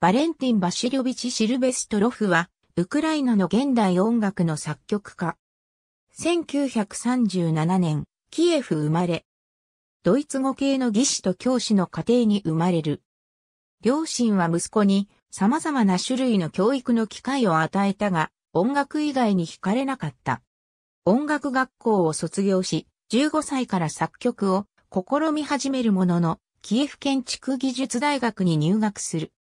バレンティン・バシリョビチ・シルベストロフは、ウクライナの現代音楽の作曲家。1937年、キエフ生まれ。ドイツ語系の技師と教師の家庭に生まれる。両親は息子に様々な種類の教育の機会を与えたが、音楽以外に惹かれなかった。音楽学校を卒業し、15歳から作曲を試み始めるものの、キエフ建築技術大学に入学する。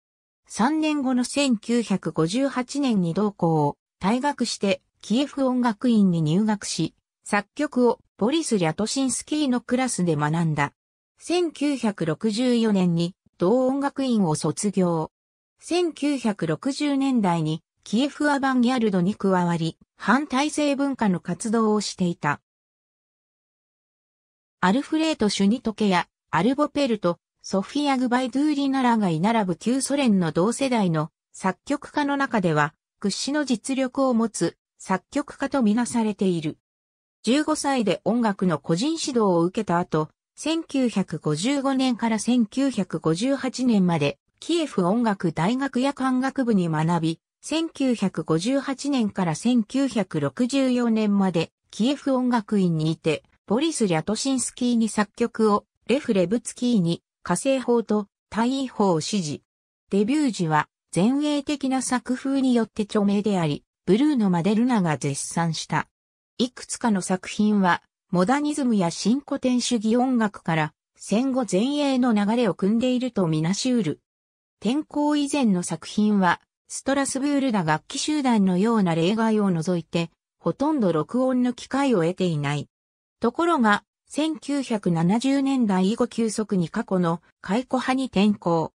3年後の1958年に同校、を退学してキエフ音楽院に入学し、作曲をボリス・リャトシンスキーのクラスで学んだ。1964年に同音楽院を卒業。1960年代にキエフアバンギャルドに加わり、反体制文化の活動をしていた。アルフレート・シュニトケやアルボペルト、ソフィア・グバイドゥーリナらがい並ぶ旧ソ連の同世代の作曲家の中では屈指の実力を持つ作曲家とみなされている。15歳で音楽の個人指導を受けた後、1955年から1958年までキエフ音楽大学や管楽部に学び、1958年から1964年までキエフ音楽院にいて、ボリス・リャトシンスキーに作曲を、レフ・レブツキーに火星法と大位法を支持。デビュー時は前衛的な作風によって著名であり、ブルーのマデルナが絶賛した。いくつかの作品は、モダニズムや新古典主義音楽から戦後前衛の流れを組んでいるとみなしうる。天候以前の作品は、ストラスブールだ楽器集団のような例外を除いて、ほとんど録音の機会を得ていない。ところが、1970年代以後急速に過去の解雇派に転向。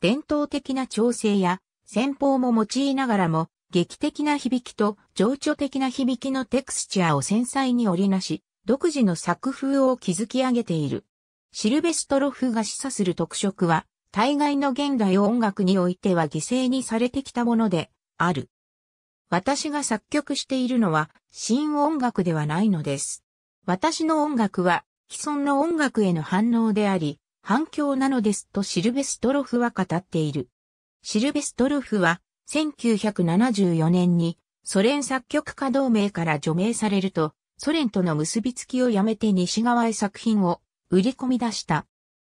伝統的な調整や戦法も用いながらも劇的な響きと情緒的な響きのテクスチャーを繊細に織りなし、独自の作風を築き上げている。シルベストロフが示唆する特色は、大概の現代音楽においては犠牲にされてきたものである。私が作曲しているのは新音楽ではないのです。私の音楽は既存の音楽への反応であり、反響なのですとシルベストロフは語っている。シルベストロフは1974年にソ連作曲家同盟から除名されると、ソ連との結びつきをやめて西側へ作品を売り込み出した。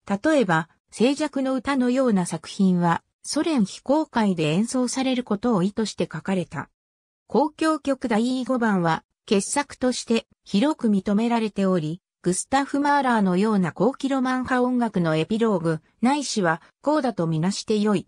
例えば、静寂の歌のような作品は、ソ連非公開で演奏されることを意図して書かれた。公共曲第5番は、傑作として広く認められており、グスタフ・マーラーのような高キロマン派音楽のエピローグ、ないしは、こうだとみなしてよい。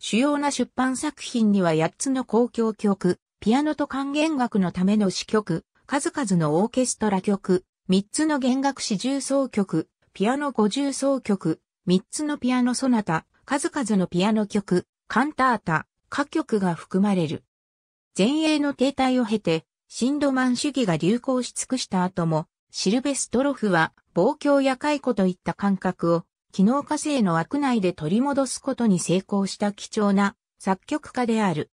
主要な出版作品には8つの公共曲、ピアノと管弦楽のための詩曲、数々のオーケストラ曲、3つの弦楽詩重奏曲、ピアノ五重奏曲、3つのピアノソナタ、数々のピアノ曲、カンタータ、歌曲が含まれる。前衛の停滞を経て、シンドマン主義が流行し尽くした後も、シルベストロフは、暴挙や解雇といった感覚を、機能化性の枠内で取り戻すことに成功した貴重な作曲家である。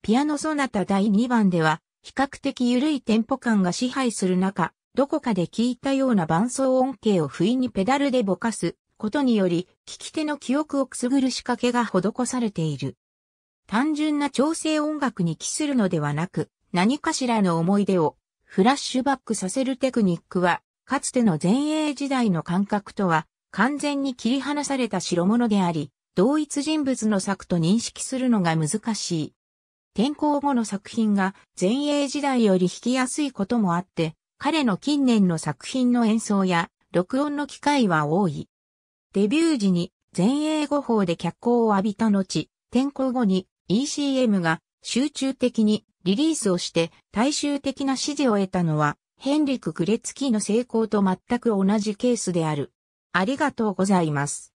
ピアノソナタ第2番では、比較的緩いテンポ感が支配する中、どこかで聞いたような伴奏音形を不意にペダルでぼかすことにより、聞き手の記憶をくすぐる仕掛けが施されている。単純な調整音楽に帰するのではなく、何かしらの思い出をフラッシュバックさせるテクニックは、かつての前衛時代の感覚とは完全に切り離された代物であり、同一人物の作と認識するのが難しい。転校後の作品が前衛時代より弾きやすいこともあって、彼の近年の作品の演奏や録音の機会は多い。デビュー時に前衛語法で脚光を浴びた後、転校後に ECM が集中的にリリースをして大衆的な支持を得たのは、ヘンリク・グレツキーの成功と全く同じケースである。ありがとうございます。